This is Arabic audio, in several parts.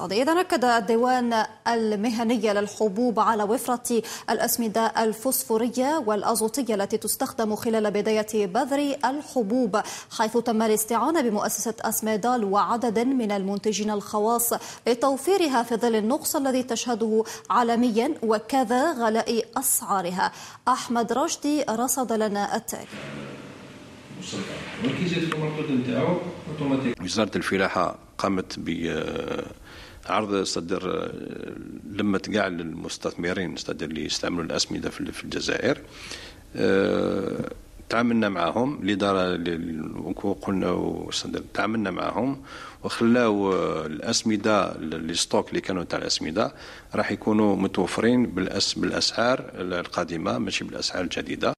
إذا أكد الديوان المهني للحبوب على وفرة الأسمدة الفوسفورية والأزوتية التي تستخدم خلال بداية بذر الحبوب حيث تم الاستعانة بمؤسسة أسميدال وعدد من المنتجين الخواص لتوفيرها في ظل النقص الذي تشهده عالميا وكذا غلاء أسعارها أحمد رشدي رصد لنا التالي وزارة الفلاحة قامت بعرض آه، صدر آه، لما كاع المستثمرين صدر اللي يستعملوا الاسمده في الجزائر آه، تعاملنا معهم الاداره قلنا صدر تعاملنا معهم وخلاو الاسمده لي ستوك اللي كانوا تاع الاسمده راح يكونوا متوفرين بالأس بالاسعار القادمه ماشي بالاسعار الجديده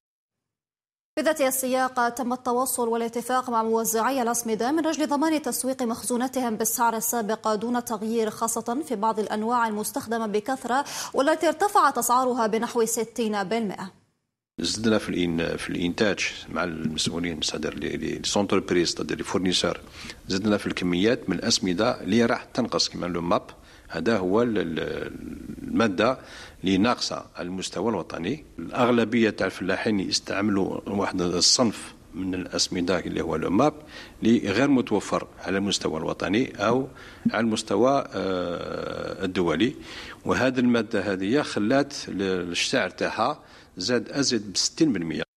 بذات السياق تم التواصل والاتفاق مع موزعي الأسمدة من أجل ضمان تسويق مخزوناتهم بالسعر السابق دون تغيير خاصة في بعض الأنواع المستخدمة بكثرة والتي ارتفعت أسعارها بنحو 60%. زدنا في الإن في الانتاج مع المسؤولين صدر لي سونتر بريس لي فورنيسور زدنا في الكميات من الاسمده اللي راح تنقص كما لو ماب هذا هو المادة اللي ناقصة على المستوى الوطني الأغلبية تاع الفلاحين يستعملوا واحد الصنف من الأسمدة اللي هو الأماب اللي غير متوفر على المستوى الوطني أو على المستوى آه، الدولي وهذه المادة هذه خلات الشعر تاعها زاد أزيد ب 60%